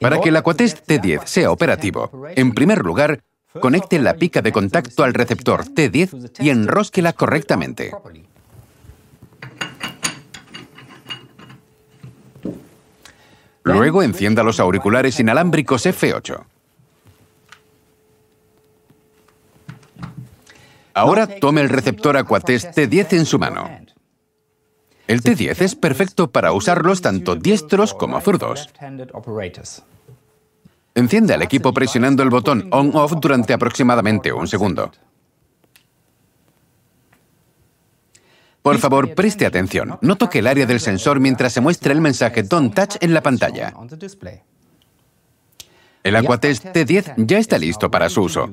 Para que el Aquatest T10 sea operativo, en primer lugar, conecte la pica de contacto al receptor T10 y enrósquela correctamente. Luego encienda los auriculares inalámbricos F8. Ahora tome el receptor Aquatest T10 en su mano. El T10 es perfecto para usarlos tanto diestros como zurdos. Enciende al equipo presionando el botón on-off durante aproximadamente un segundo. Por favor, preste atención. No toque el área del sensor mientras se muestra el mensaje Don't Touch en la pantalla. El Aquatest T10 ya está listo para su uso.